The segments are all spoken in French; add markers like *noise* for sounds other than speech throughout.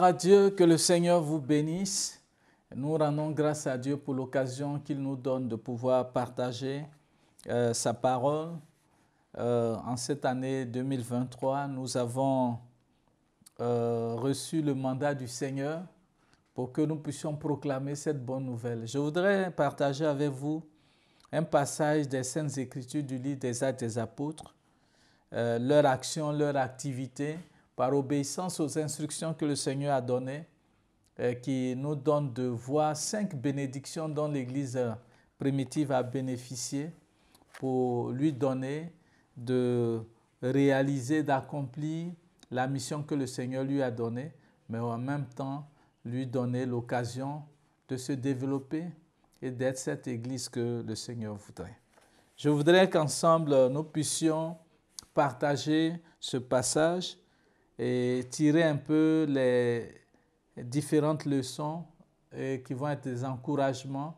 à Dieu, que le Seigneur vous bénisse. Nous rendons grâce à Dieu pour l'occasion qu'il nous donne de pouvoir partager euh, sa parole. Euh, en cette année 2023, nous avons euh, reçu le mandat du Seigneur pour que nous puissions proclamer cette bonne nouvelle. Je voudrais partager avec vous un passage des Saintes Écritures du livre des Actes des Apôtres, leur action, leur activité, par obéissance aux instructions que le Seigneur a données, euh, qui nous donne de voir cinq bénédictions dont l'Église euh, primitive a bénéficié pour lui donner de réaliser, d'accomplir la mission que le Seigneur lui a donnée, mais en même temps lui donner l'occasion de se développer et d'être cette Église que le Seigneur voudrait. Je voudrais qu'ensemble euh, nous puissions partager ce passage et tirer un peu les différentes leçons euh, qui vont être des encouragements,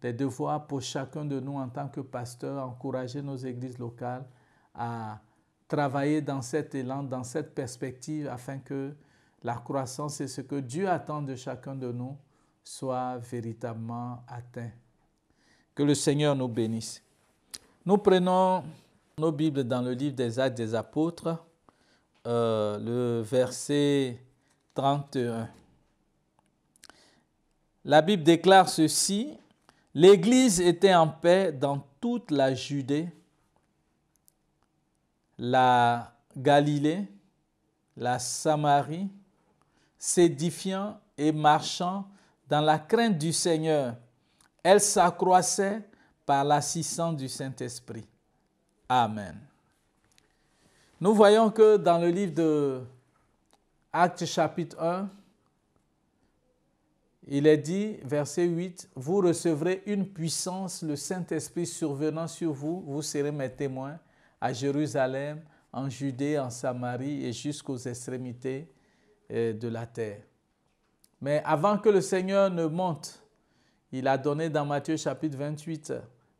des devoirs pour chacun de nous en tant que pasteur, encourager nos églises locales à travailler dans cet élan, dans cette perspective, afin que la croissance et ce que Dieu attend de chacun de nous soit véritablement atteint. Que le Seigneur nous bénisse. Nous prenons nos Bibles dans le livre des Actes des Apôtres euh, le verset 31. La Bible déclare ceci, l'Église était en paix dans toute la Judée, la Galilée, la Samarie, s'édifiant et marchant dans la crainte du Seigneur. Elle s'accroissait par l'assistance du Saint-Esprit. Amen. Nous voyons que dans le livre de Actes chapitre 1, il est dit, verset 8, Vous recevrez une puissance, le Saint-Esprit survenant sur vous, vous serez mes témoins à Jérusalem, en Judée, en Samarie et jusqu'aux extrémités euh, de la terre. Mais avant que le Seigneur ne monte, il a donné dans Matthieu chapitre 28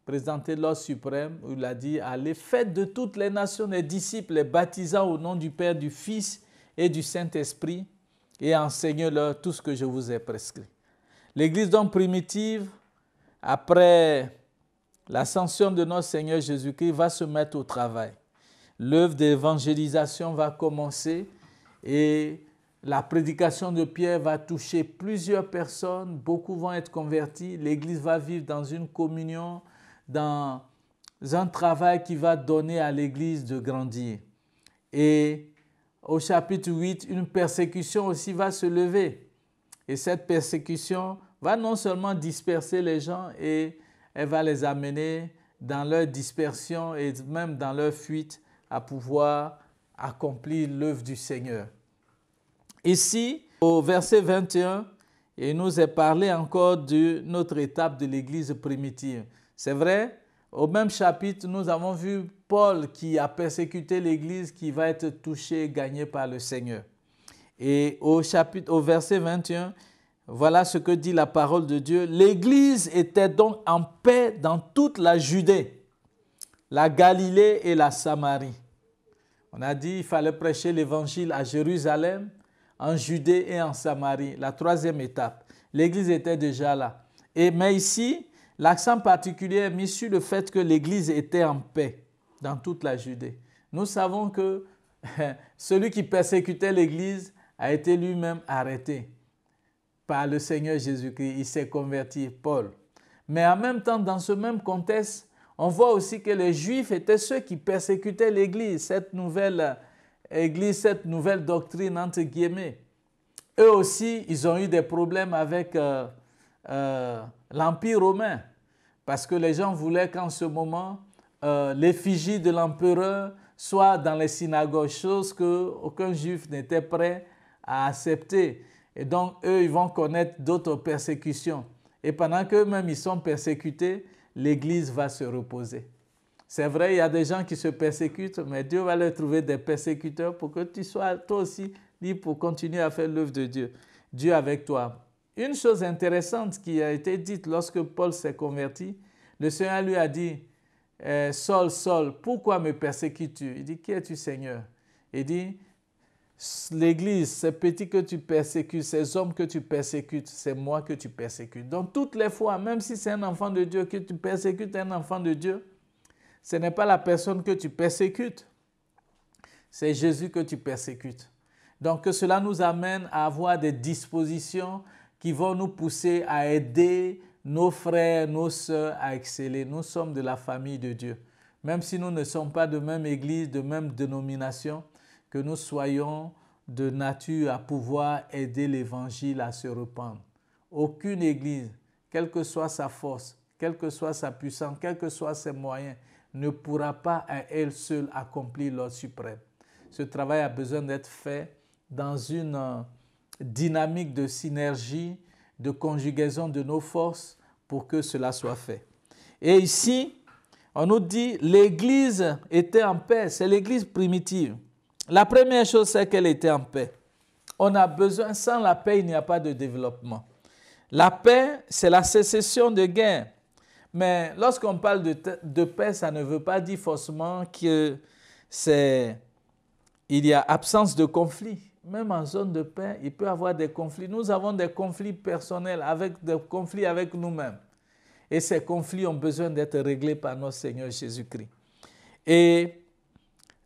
Présenter l'ordre suprême il a dit Allez, faites de toutes les nations des disciples, les baptisant au nom du Père, du Fils et du Saint-Esprit, et enseignez-leur tout ce que je vous ai prescrit. L'Église donc primitive, après l'ascension de notre Seigneur Jésus-Christ, va se mettre au travail. L'œuvre d'évangélisation va commencer et la prédication de Pierre va toucher plusieurs personnes, beaucoup vont être convertis, l'Église va vivre dans une communion dans un travail qui va donner à l'Église de grandir. Et au chapitre 8, une persécution aussi va se lever. Et cette persécution va non seulement disperser les gens et elle va les amener dans leur dispersion et même dans leur fuite à pouvoir accomplir l'œuvre du Seigneur. Ici, au verset 21, il nous est parlé encore de notre étape de l'Église primitive. C'est vrai, au même chapitre, nous avons vu Paul qui a persécuté l'Église, qui va être touchée et gagnée par le Seigneur. Et au chapitre, au verset 21, voilà ce que dit la parole de Dieu. L'Église était donc en paix dans toute la Judée, la Galilée et la Samarie. On a dit qu'il fallait prêcher l'Évangile à Jérusalem, en Judée et en Samarie, la troisième étape. L'Église était déjà là. Et mais ici, L'accent particulier est mis sur le fait que l'Église était en paix dans toute la Judée. Nous savons que *laughs* celui qui persécutait l'Église a été lui-même arrêté par le Seigneur Jésus-Christ. Il s'est converti, Paul. Mais en même temps, dans ce même contexte, on voit aussi que les Juifs étaient ceux qui persécutaient l'Église, cette nouvelle Église, cette nouvelle doctrine, entre guillemets. Eux aussi, ils ont eu des problèmes avec euh, euh, l'Empire romain, parce que les gens voulaient qu'en ce moment, euh, l'effigie de l'empereur soit dans les synagogues, chose qu'aucun juif n'était prêt à accepter. Et donc, eux, ils vont connaître d'autres persécutions. Et pendant qu'eux-mêmes, ils sont persécutés, l'Église va se reposer. C'est vrai, il y a des gens qui se persécutent, mais Dieu va leur trouver des persécuteurs pour que tu sois toi aussi libre pour continuer à faire l'œuvre de Dieu. Dieu avec toi. Une chose intéressante qui a été dite lorsque Paul s'est converti, le Seigneur lui a dit, euh, "Sol, sol, pourquoi me persécutes-tu Il dit, qui es-tu Seigneur Il dit, l'Église, ces petits que tu persécutes, ces hommes que tu persécutes, c'est moi que tu persécutes. Donc toutes les fois, même si c'est un enfant de Dieu, que tu persécutes un enfant de Dieu, ce n'est pas la personne que tu persécutes, c'est Jésus que tu persécutes. Donc que cela nous amène à avoir des dispositions, qui vont nous pousser à aider nos frères, nos sœurs à exceller. Nous sommes de la famille de Dieu. Même si nous ne sommes pas de même église, de même dénomination, que nous soyons de nature à pouvoir aider l'évangile à se répandre. Aucune église, quelle que soit sa force, quelle que soit sa puissance, quels que soient ses moyens, ne pourra pas à elle seule accomplir l'ordre suprême. Ce travail a besoin d'être fait dans une euh, dynamique de synergie, de conjugaison de nos forces pour que cela soit fait. Et ici, on nous dit l'Église était en paix, c'est l'Église primitive. La première chose, c'est qu'elle était en paix. On a besoin, sans la paix, il n'y a pas de développement. La paix, c'est la cessation de guerre. Mais lorsqu'on parle de, paix, ça ne veut pas dire forcément que c'est il y a absence de conflit même en zone de paix, il peut y avoir des conflits. Nous avons des conflits personnels, avec des conflits avec nous-mêmes. Et ces conflits ont besoin d'être réglés par notre Seigneur Jésus-Christ. Et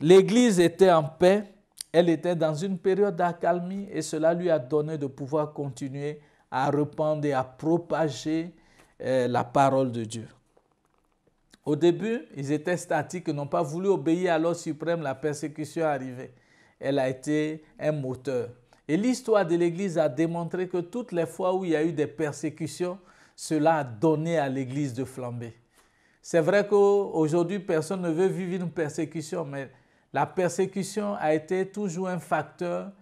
l'Église était en paix, elle était dans une période d'accalmie et cela lui a donné de pouvoir continuer à répandre et à propager euh, la parole de Dieu. Au début, ils étaient statiques, n'ont pas voulu obéir à l'ordre suprême, la persécution est arrivée elle a été un moteur. Et l'histoire de l'Église a démontré que toutes les fois où il y a eu des persécutions, cela a donné à l'Église de flamber. C'est vrai qu'aujourd'hui, personne ne veut vivre une persécution, mais la persécution a été toujours un facteur,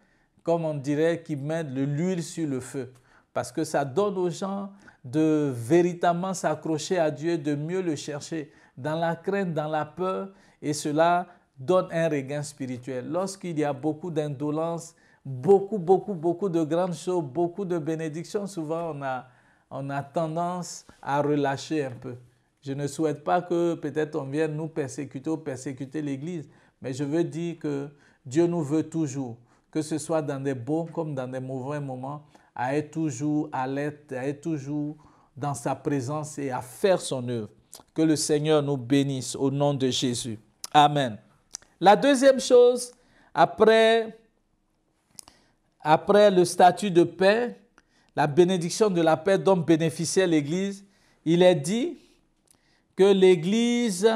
comme on dirait, qui met de l'huile sur le feu. Parce que ça donne aux gens de véritablement s'accrocher à Dieu, de mieux le chercher, dans la crainte, dans la peur, et cela donne un regain spirituel. Lorsqu'il y a beaucoup d'indolence, beaucoup, beaucoup, beaucoup de grandes choses, beaucoup de bénédictions, souvent on a, on a tendance à relâcher un peu. Je ne souhaite pas que peut-être on vienne nous persécuter ou persécuter l'Église, mais je veux dire que Dieu nous veut toujours, que ce soit dans des bons comme dans des mauvais moments, à être toujours l'aide, à être toujours dans sa présence et à faire son œuvre. Que le Seigneur nous bénisse au nom de Jésus. Amen. La deuxième chose, après, après le statut de paix, la bénédiction de la paix dont bénéficiait l'Église, il est dit que l'Église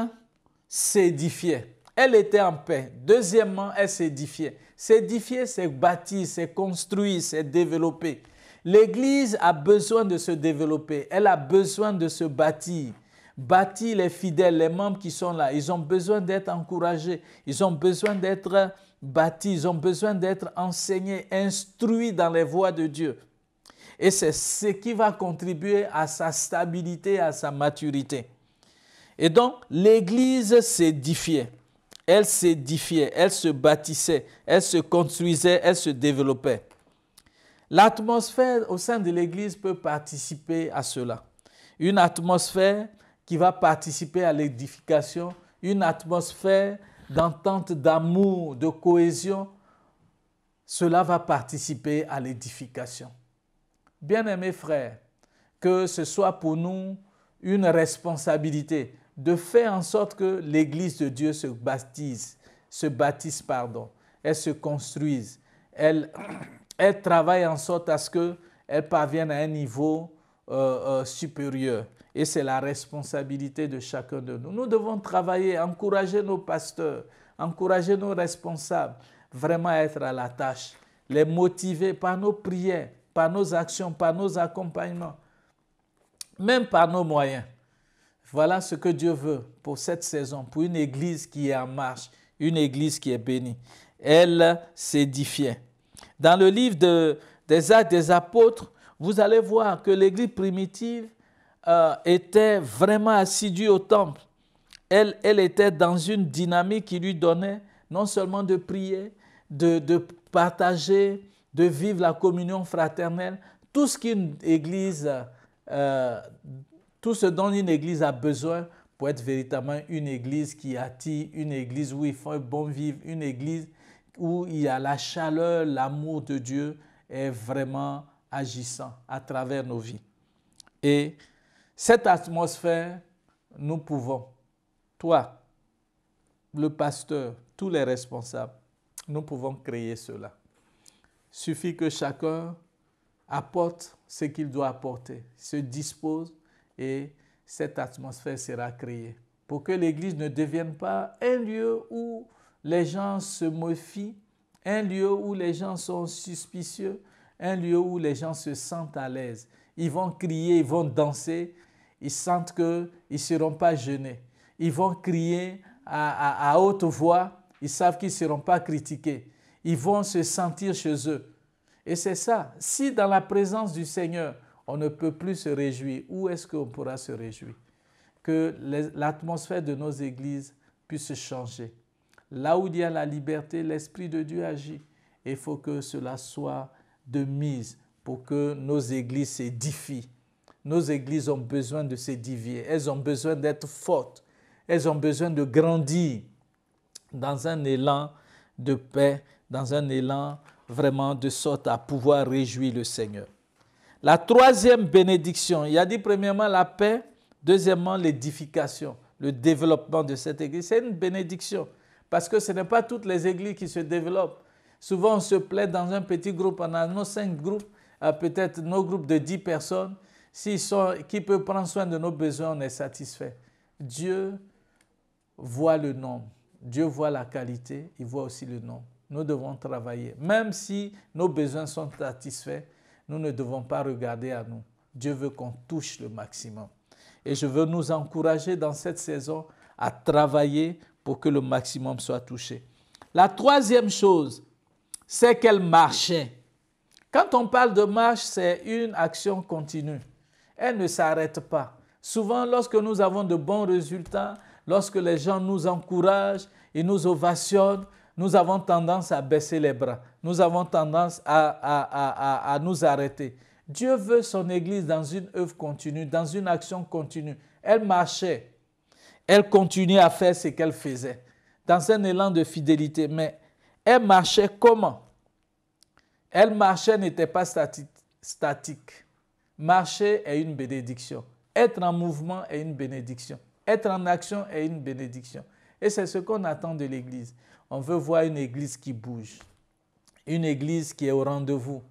s'édifiait. Elle était en paix. Deuxièmement, elle s'édifiait. S'édifier, c'est bâtir, c'est construire, c'est développer. L'Église a besoin de se développer, elle a besoin de se bâtir. Bâtis les fidèles, les membres qui sont là. Ils ont besoin d'être encouragés. Ils ont besoin d'être bâtis. Ils ont besoin d'être enseignés, instruits dans les voies de Dieu. Et c'est ce qui va contribuer à sa stabilité, à sa maturité. Et donc, l'Église s'édifiait. Elle s'édifiait, elle se bâtissait, elle se construisait, elle se développait. L'atmosphère au sein de l'Église peut participer à cela. Une atmosphère qui va participer à l'édification, une atmosphère d'entente, d'amour, de cohésion, cela va participer à l'édification. Bien-aimés frères, que ce soit pour nous une responsabilité de faire en sorte que l'Église de Dieu se baptise, se bâtisse, pardon, elle se construise, elle, elle travaille en sorte à ce qu'elle parvienne à un niveau euh, euh, supérieur. Et c'est la responsabilité de chacun de nous. Nous devons travailler, encourager nos pasteurs, encourager nos responsables, vraiment être à la tâche, les motiver par nos prières, par nos actions, par nos accompagnements, même par nos moyens. Voilà ce que Dieu veut pour cette saison, pour une église qui est en marche, une église qui est bénie. Elle s'édifiait. Dans le livre des actes des apôtres, vous allez voir que l'église primitive euh, était vraiment assidue au temple. Elle, elle était dans une dynamique qui lui donnait non seulement de prier, de, partager, de vivre la communion fraternelle, tout ce qu'une église, euh, tout ce dont une église a besoin pour être véritablement une église qui attire, une église où il faut bon vivre, une église où il y a la chaleur, l'amour de Dieu est vraiment agissant à travers nos vies. Et cette atmosphère, nous pouvons, toi, le pasteur, tous les responsables, nous pouvons créer cela. Il Suffit que chacun apporte ce qu'il doit apporter, se dispose et cette atmosphère sera créée pour que l'Église ne devienne pas un lieu où les gens se méfient, un lieu où les gens sont suspicieux, un lieu où les gens se sentent à l'aise. Ils vont crier, ils vont danser, ils sentent qu'ils ne seront pas gênés. Ils vont crier à, haute voix, ils savent qu'ils ne seront pas critiqués. Ils vont se sentir chez eux. Et c'est ça. Si dans la présence du Seigneur, on ne peut plus se réjouir, où est-ce qu'on pourra se réjouir Que l'atmosphère de nos églises puisse changer. Là où il y a la liberté, l'Esprit de Dieu agit. Il faut que cela soit de mise pour que nos églises s'édifient nos églises ont besoin de s'édifier, elles ont besoin d'être fortes, elles ont besoin de grandir dans un élan de paix, dans un élan vraiment de sorte à pouvoir réjouir le Seigneur. La troisième bénédiction, il y a dit premièrement la paix, deuxièmement l'édification, le développement de cette église. C'est une bénédiction parce que ce n'est pas toutes les églises qui se développent. Souvent on se plaît dans un petit groupe, on a nos cinq groupes, euh, peut-être nos groupes de dix personnes sont, qui peut prendre soin de nos besoins, on est satisfait. Dieu voit le nombre. Dieu voit la qualité, il voit aussi le nombre. Nous devons travailler. Même si nos besoins sont satisfaits, nous ne devons pas regarder à nous. Dieu veut qu'on touche le maximum. Et je veux nous encourager dans cette saison à travailler pour que le maximum soit touché. La troisième chose, c'est qu'elle marchait. Quand on parle de marche, c'est une action continue. Elle ne s'arrête pas. Souvent, lorsque nous avons de bons résultats, lorsque les gens nous encouragent et nous ovationnent, nous avons tendance à baisser les bras. Nous avons tendance à, nous arrêter. Dieu veut son Église dans une œuvre continue, dans une action continue. Elle marchait. Elle continuait à faire ce qu'elle faisait, dans un élan de fidélité. Mais elle marchait comment Elle marchait, n'était pas statique. Marcher est une bénédiction. Être en mouvement est une bénédiction. Être en action est une bénédiction. Et c'est ce qu'on attend de l'Église. On veut voir une Église qui bouge, une Église qui est au rendez-vous,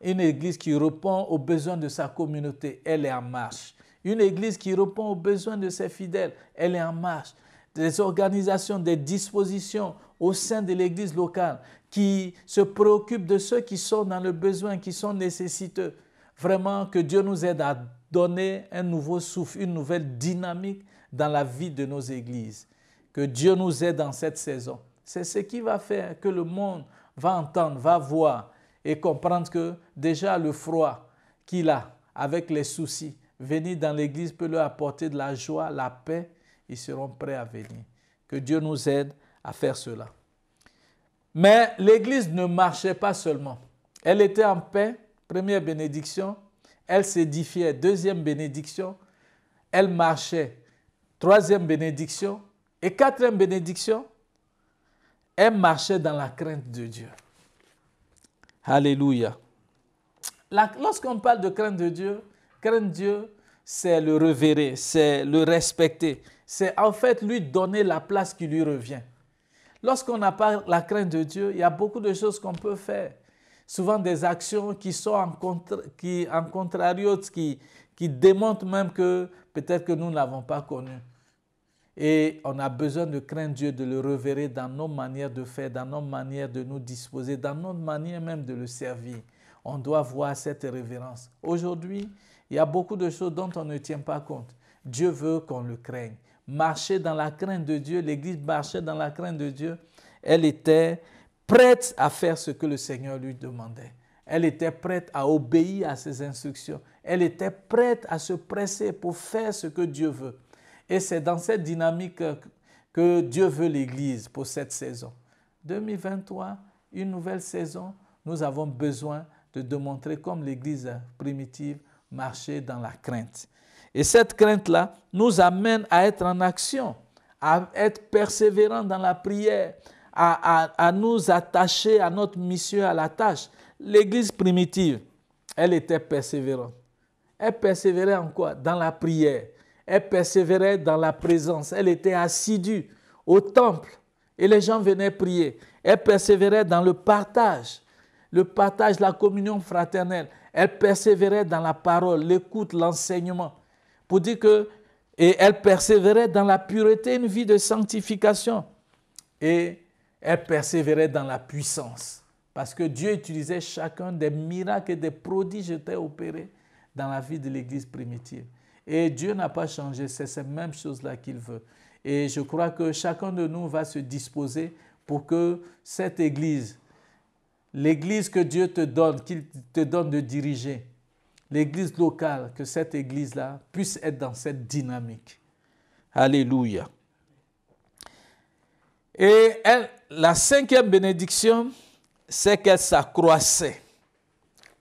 une Église qui répond aux besoins de sa communauté. Elle est en marche. Une Église qui répond aux besoins de ses fidèles. Elle est en marche. Des organisations, des dispositions au sein de l'Église locale qui se préoccupent de ceux qui sont dans le besoin, qui sont nécessiteux. Vraiment, que Dieu nous aide à donner un nouveau souffle, une nouvelle dynamique dans la vie de nos églises. Que Dieu nous aide dans cette saison. C'est ce qui va faire que le monde va entendre, va voir et comprendre que déjà le froid qu'il a avec les soucis, venir dans l'église peut leur apporter de la joie, la paix. Ils seront prêts à venir. Que Dieu nous aide à faire cela. Mais l'église ne marchait pas seulement. Elle était en paix Première bénédiction, elle s'édifiait. Deuxième bénédiction, elle marchait. Troisième bénédiction et quatrième bénédiction, elle marchait dans la crainte de Dieu. Alléluia. Lorsqu'on parle de crainte de Dieu, crainte Dieu, c'est le revérer, c'est le respecter, c'est en fait lui donner la place qui lui revient. Lorsqu'on n'a pas la crainte de Dieu, il y a beaucoup de choses qu'on peut faire souvent des actions qui sont en, contre, qui, en contrario, qui, démontrent même que peut-être que nous ne l'avons pas connu. Et on a besoin de craindre Dieu, de le reverrer dans nos manières de faire, dans nos manières de nous disposer, dans notre manière même de le servir. On doit voir cette révérence. Aujourd'hui, il y a beaucoup de choses dont on ne tient pas compte. Dieu veut qu'on le craigne. Marcher dans la crainte de Dieu, l'Église marchait dans la crainte de Dieu. Elle était prête à faire ce que le Seigneur lui demandait. Elle était prête à obéir à ses instructions. Elle était prête à se presser pour faire ce que Dieu veut. Et c'est dans cette dynamique que Dieu veut l'Église pour cette saison. 2023, une nouvelle saison, nous avons besoin de démontrer comme l'Église primitive marchait dans la crainte. Et cette crainte-là nous amène à être en action, à être persévérant dans la prière, à, nous attacher à notre mission, à la tâche. L'Église primitive, elle était persévérante. Elle persévérait en quoi Dans la prière. Elle persévérait dans la présence. Elle était assidue au temple et les gens venaient prier. Elle persévérait dans le partage, le partage, la communion fraternelle. Elle persévérait dans la parole, l'écoute, l'enseignement. Pour dire que, et elle persévérait dans la pureté, une vie de sanctification. Et elle persévérait dans la puissance. Parce que Dieu utilisait chacun des miracles et des prodiges étaient opérés dans la vie de l'Église primitive. Et Dieu n'a pas changé, c'est ces mêmes choses-là qu'il veut. Et je crois que chacun de nous va se disposer pour que cette Église, l'Église que Dieu te donne, qu'il te donne de diriger, l'Église locale, que cette Église-là puisse être dans cette dynamique. Alléluia. Et elle, la cinquième bénédiction, c'est qu'elle s'accroissait.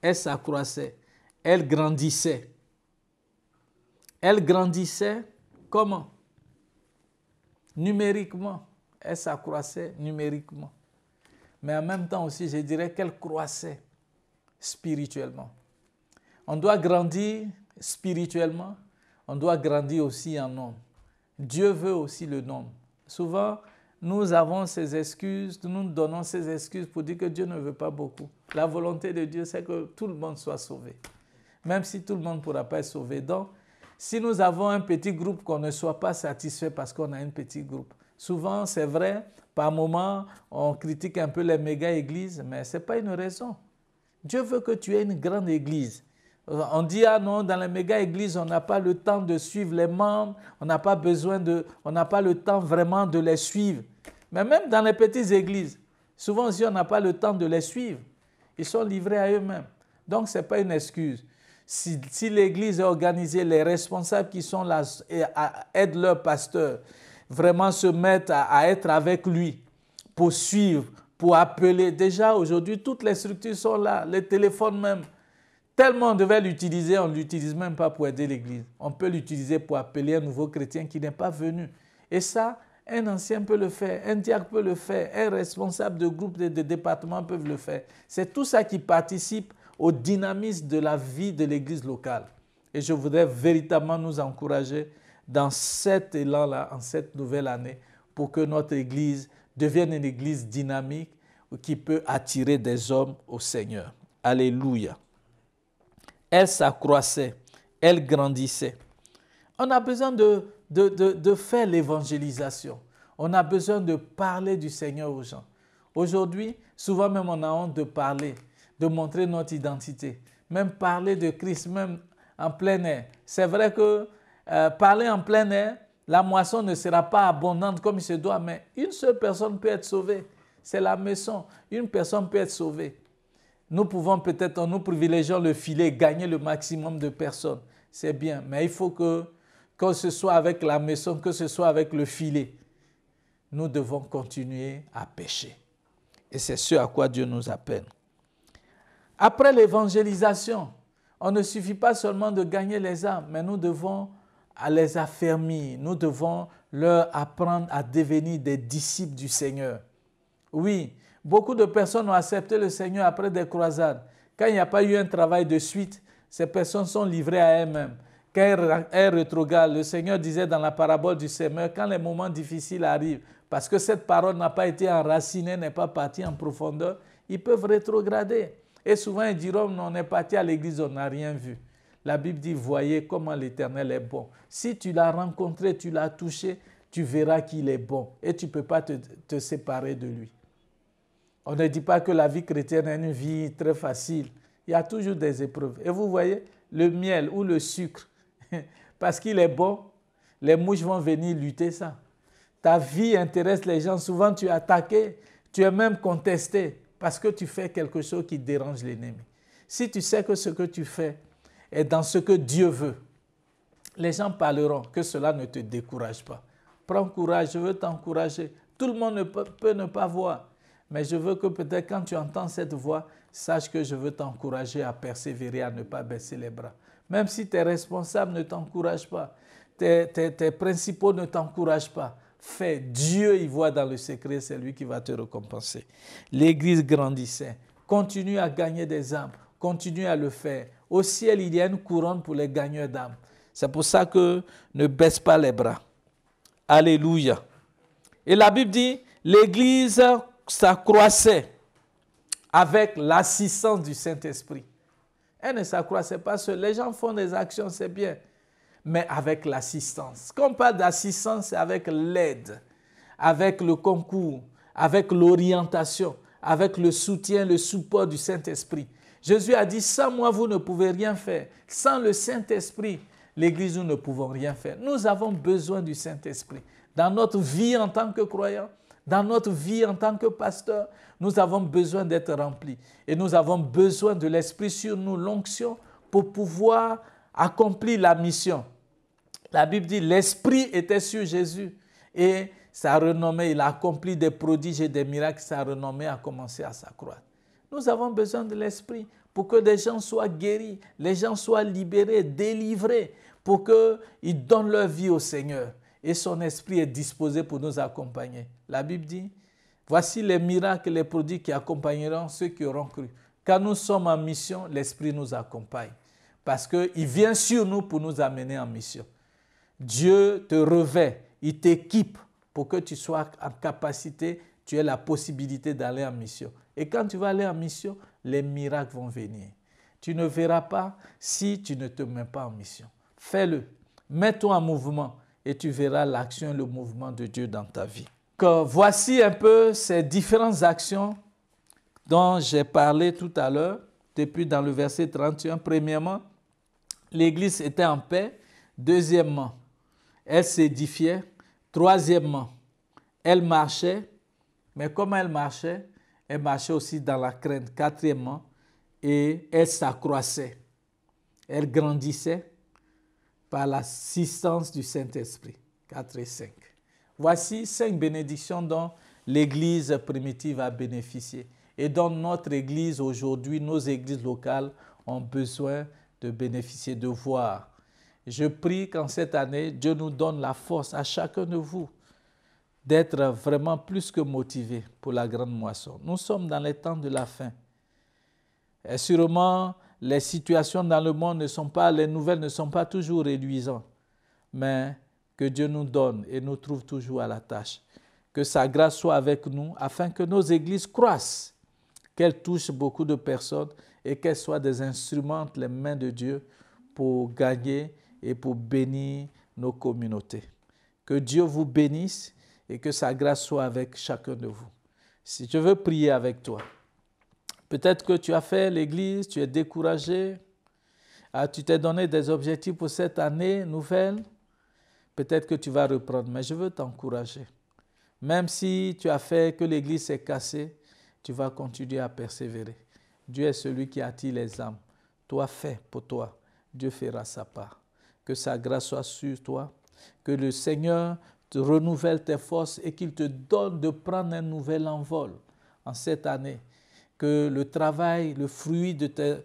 Elle s'accroissait. Elle grandissait. Elle grandissait comment Numériquement. Elle s'accroissait numériquement. Mais en même temps aussi, je dirais qu'elle croissait spirituellement. On doit grandir spirituellement. On doit grandir aussi en homme. Dieu veut aussi le nom. Souvent, nous avons ces excuses, nous nous donnons ces excuses pour dire que Dieu ne veut pas beaucoup. La volonté de Dieu, c'est que tout le monde soit sauvé, même si tout le monde ne pourra pas être sauvé. Donc, si nous avons un petit groupe, qu'on ne soit pas satisfait parce qu'on a un petit groupe. Souvent, c'est vrai, par moments, on critique un peu les méga-églises, mais ce n'est pas une raison. Dieu veut que tu aies une grande église on dit, ah non, dans les méga-églises, on n'a pas le temps de suivre les membres, on n'a pas besoin de, on n'a pas le temps vraiment de les suivre. Mais même dans les petites églises, souvent aussi, on n'a pas le temps de les suivre. Ils sont livrés à eux-mêmes. Donc, ce n'est pas une excuse. Si, si l'église est organisée, les responsables qui sont là aident leur pasteur, vraiment se mettent à être avec lui pour suivre, pour appeler. Déjà, aujourd'hui, toutes les structures sont là, les téléphones même. Tellement on devait l'utiliser, on ne l'utilise même pas pour aider l'Église. On peut l'utiliser pour appeler un nouveau chrétien qui n'est pas venu. Et ça, un ancien peut le faire, un diacre peut le faire, un responsable de groupe, de, de département peut le faire. C'est tout ça qui participe au dynamisme de la vie de l'Église locale. Et je voudrais véritablement nous encourager dans cet élan-là, en cette nouvelle année, pour que notre Église devienne une Église dynamique qui peut attirer des hommes au Seigneur. Alléluia elle s'accroissait, elle grandissait. On a besoin de, de, faire l'évangélisation. On a besoin de parler du Seigneur aux gens. Aujourd'hui, souvent même on a honte de parler, de montrer notre identité. Même parler de Christ, même en plein air. C'est vrai que euh, parler en plein air, la moisson ne sera pas abondante comme il se doit, mais une seule personne peut être sauvée. C'est la maison. Une personne peut être sauvée. Nous pouvons peut-être, en nous privilégiant le filet, gagner le maximum de personnes. C'est bien, mais il faut que, que ce soit avec la maison, que ce soit avec le filet, nous devons continuer à pêcher. Et c'est ce à quoi Dieu nous appelle. Après l'évangélisation, on ne suffit pas seulement de gagner les âmes, mais nous devons les affermir, nous devons leur apprendre à devenir des disciples du Seigneur. Oui, Beaucoup de personnes ont accepté le Seigneur après des croisades. Quand il n'y a pas eu un travail de suite, ces personnes sont livrées à elles-mêmes. Quand elles, rétrogradent, le Seigneur disait dans la parabole du semeur, quand les moments difficiles arrivent, parce que cette parole n'a pas été enracinée, n'est pas partie en profondeur, ils peuvent rétrograder. Et souvent, ils diront, on est parti à l'église, on n'a rien vu. La Bible dit, voyez comment l'Éternel est bon. Si tu l'as rencontré, tu l'as touché, tu verras qu'il est bon et tu ne peux pas te séparer de lui. On ne dit pas que la vie chrétienne est une vie très facile. Il y a toujours des épreuves. Et vous voyez, le miel ou le sucre, *laughs* parce qu'il est bon, les mouches vont venir lutter ça. Ta vie intéresse les gens. Souvent, tu es attaqué, tu es même contesté parce que tu fais quelque chose qui dérange l'ennemi. Si tu sais que ce que tu fais est dans ce que Dieu veut, les gens parleront, que cela ne te décourage pas. Prends courage, je veux t'encourager. Tout le monde ne peut, peut ne pas voir. Mais je veux que peut-être quand tu entends cette voix, sache que je veux t'encourager à persévérer, à ne pas baisser les bras. Même si tes responsables ne t'encouragent pas, tes, principaux ne t'encouragent pas, fais. Dieu y voit dans le secret, c'est lui qui va te récompenser. L'Église grandissait. Continue à gagner des âmes. Continue à le faire. Au ciel, il y a une couronne pour les gagneurs d'âmes. C'est pour ça que ne baisse pas les bras. Alléluia. Et la Bible dit, l'Église ça croissait avec l'assistance du Saint-Esprit. Elle ne s'accroissait pas seule. Les gens font des actions, c'est bien, mais avec l'assistance. Quand on parle d'assistance, c'est avec l'aide, avec le concours, avec l'orientation, avec le soutien, le support du Saint-Esprit. Jésus a dit, sans moi, vous ne pouvez rien faire. Sans le Saint-Esprit, l'Église, nous ne pouvons rien faire. Nous avons besoin du Saint-Esprit. Dans notre vie en tant que croyants, dans notre vie en tant que pasteur, nous avons besoin d'être remplis et nous avons besoin de l'Esprit sur nous, l'onction, pour pouvoir accomplir la mission. La Bible dit, l'Esprit était sur Jésus et sa renommée, il a accompli des prodiges et des miracles, sa renommée a commencé à s'accroître. Nous avons besoin de l'Esprit pour que des gens soient guéris, les gens soient libérés, délivrés, pour qu'ils donnent leur vie au Seigneur et son esprit est disposé pour nous accompagner. La Bible dit, voici les miracles et les produits qui accompagneront ceux qui auront cru. Quand nous sommes en mission, l'esprit nous accompagne parce qu'il vient sur nous pour nous amener en mission. Dieu te revêt, il t'équipe pour que tu sois en capacité, tu aies la possibilité d'aller en mission. Et quand tu vas aller en mission, les miracles vont venir. Tu ne verras pas si tu ne te mets pas en mission. Fais-le. Mets-toi en mouvement et tu verras l'action, et le mouvement de Dieu dans ta vie. voici un peu ces différentes actions dont j'ai parlé tout à l'heure, depuis dans le verset 31. Premièrement, l'Église était en paix. Deuxièmement, elle s'édifiait. Troisièmement, elle marchait. Mais comment elle marchait Elle marchait aussi dans la crainte. Quatrièmement, et elle s'accroissait. Elle grandissait par l'assistance du Saint-Esprit. 4 et 5. Voici cinq bénédictions dont l'Église primitive a bénéficié et dont notre Église aujourd'hui, nos églises locales ont besoin de bénéficier, de voir. Je prie qu'en cette année, Dieu nous donne la force à chacun de vous d'être vraiment plus que motivé pour la grande moisson. Nous sommes dans les temps de la fin. Et sûrement, les situations dans le monde ne sont pas, les nouvelles ne sont pas toujours réduisantes, mais que Dieu nous donne et nous trouve toujours à la tâche. Que sa grâce soit avec nous afin que nos églises croissent, qu'elles touchent beaucoup de personnes et qu'elles soient des instruments les mains de Dieu pour gagner et pour bénir nos communautés. Que Dieu vous bénisse et que sa grâce soit avec chacun de vous. Si je veux prier avec toi, Peut-être que tu as fait l'église, tu es découragé. Ah, tu t'es donné des objectifs pour cette année nouvelle. Peut-être que tu vas reprendre, mais je veux t'encourager. Même si tu as fait que l'église s'est cassée, tu vas continuer à persévérer. Dieu est celui qui attire les âmes. Toi, fais pour toi. Dieu fera sa part. Que sa grâce soit sur toi. Que le Seigneur te renouvelle tes forces et qu'il te donne de prendre un nouvel envol en cette année que le travail, le fruit de tes,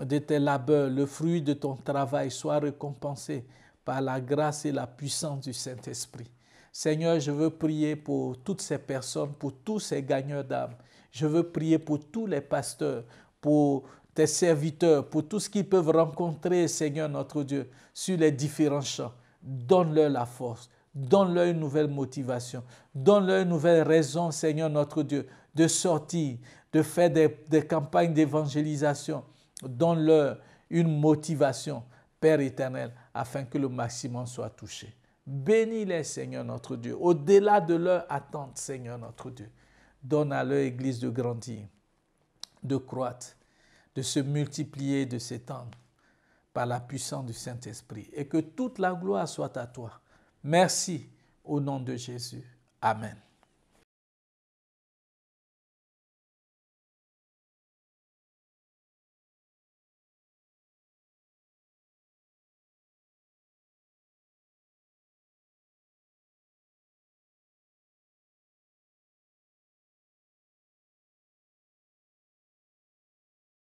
de tes labeurs, le fruit de ton travail soit récompensé par la grâce et la puissance du Saint-Esprit. Seigneur, je veux prier pour toutes ces personnes, pour tous ces gagneurs d'âme. Je veux prier pour tous les pasteurs, pour tes serviteurs, pour tous ceux qui peuvent rencontrer, Seigneur notre Dieu, sur les différents champs. Donne-leur la force, donne-leur une nouvelle motivation, donne-leur une nouvelle raison, Seigneur notre Dieu, de sortir, de faire des, campagnes d'évangélisation. Donne-leur une motivation, Père éternel, afin que le maximum soit touché. Bénis-les, Seigneur notre Dieu, au-delà de leur attente, Seigneur notre Dieu. Donne à leur Église de grandir, de croître, de se multiplier, de s'étendre par la puissance du Saint-Esprit. Et que toute la gloire soit à toi. Merci au nom de Jésus. Amen.